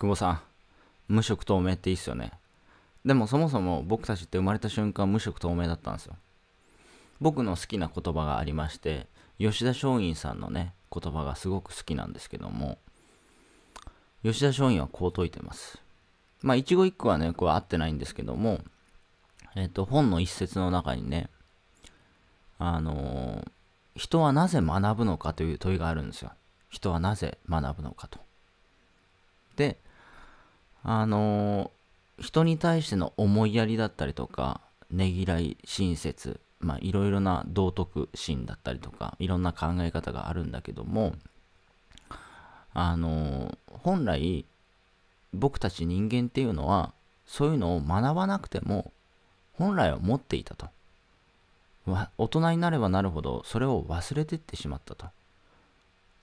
久保さん、無色透明っていいっすよね。でもそもそも僕たちって生まれた瞬間無色透明だったんですよ。僕の好きな言葉がありまして、吉田松陰さんのね、言葉がすごく好きなんですけども、吉田松陰はこう説いてます。まあ、一語一句はね、これ合ってないんですけども、えっ、ー、と、本の一節の中にね、あのー、人はなぜ学ぶのかという問いがあるんですよ。人はなぜ学ぶのかと。で、あの人に対しての思いやりだったりとかねぎらい親切まあいろいろな道徳心だったりとかいろんな考え方があるんだけどもあの本来僕たち人間っていうのはそういうのを学ばなくても本来は持っていたと大人になればなるほどそれを忘れてってしまったと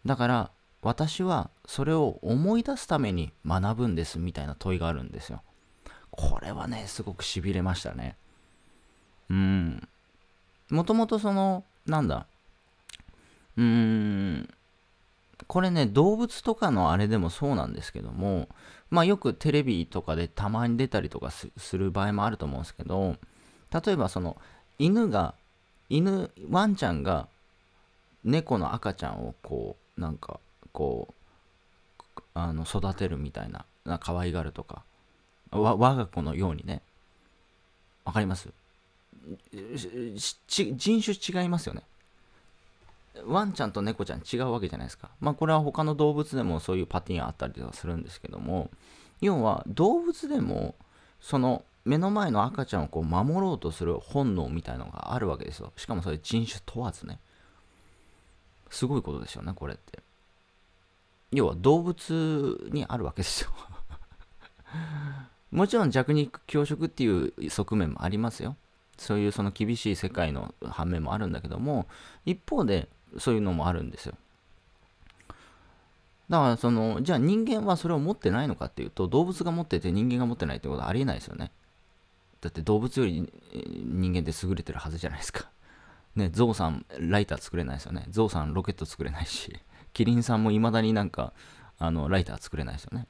だから私はそれを思い出すために学ぶんですみたいな問いがあるんですよ。これはね、すごくしびれましたね。うん。もともとその、なんだ。うーん。これね、動物とかのあれでもそうなんですけども、まあよくテレビとかでたまに出たりとかする場合もあると思うんですけど、例えばその、犬が、犬、ワンちゃんが猫の赤ちゃんをこう、なんかこうあの育てるみたいなな可愛がるとかわ我が子のようにねわかります人種違いますよねワンちゃんと猫ちゃん違うわけじゃないですかまあこれは他の動物でもそういうパティーンあったりとかするんですけども要は動物でもその目の前の赤ちゃんをこう守ろうとする本能みたいのがあるわけですよしかもそれ人種問わずねすごいことですよねこれって要は動物にあるわけですよ もちろん弱肉強食っていう側面もありますよ。そういうその厳しい世界の反面もあるんだけども、一方でそういうのもあるんですよ。だからその、じゃあ人間はそれを持ってないのかっていうと、動物が持ってて人間が持ってないってことはありえないですよね。だって動物より人間って優れてるはずじゃないですか。ね、ゾウさんライター作れないですよね。ゾウさんロケット作れないし。キリンさんも未だになんか、あの、ライター作れないですよね。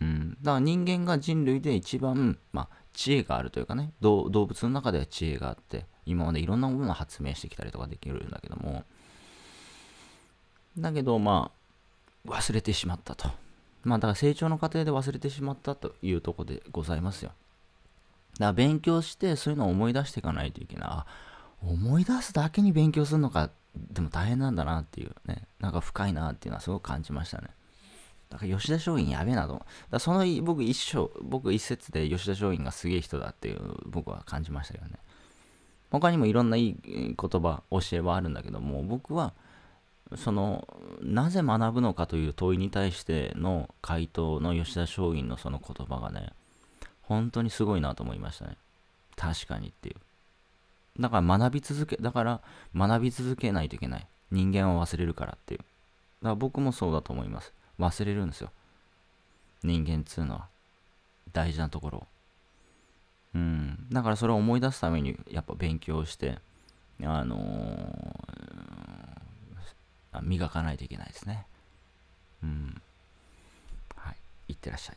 うん。だから人間が人類で一番、まあ、知恵があるというかね、動物の中では知恵があって、今までいろんなものを発明してきたりとかできるんだけども、だけど、まあ、忘れてしまったと。まあ、だから成長の過程で忘れてしまったというとこでございますよ。だから勉強して、そういうのを思い出していかないといけない。あ、思い出すだけに勉強するのかっでも大変なんだなっていうね、なんか深いなっていうのはすごく感じましたね。だから吉田松陰やべえなと思う。だその僕一生、僕一説で吉田松陰がすげえ人だっていう僕は感じましたけどね。他にもいろんないい言葉、教えはあるんだけども、僕は、その、なぜ学ぶのかという問いに対しての回答の吉田松陰のその言葉がね、本当にすごいなと思いましたね。確かにっていう。だから学び続け、だから学び続けないといけない。人間は忘れるからっていう。だから僕もそうだと思います。忘れるんですよ。人間っつうのは。大事なところを。うん。だからそれを思い出すために、やっぱ勉強して、あのー、磨かないといけないですね。うん。はい。いってらっしゃい。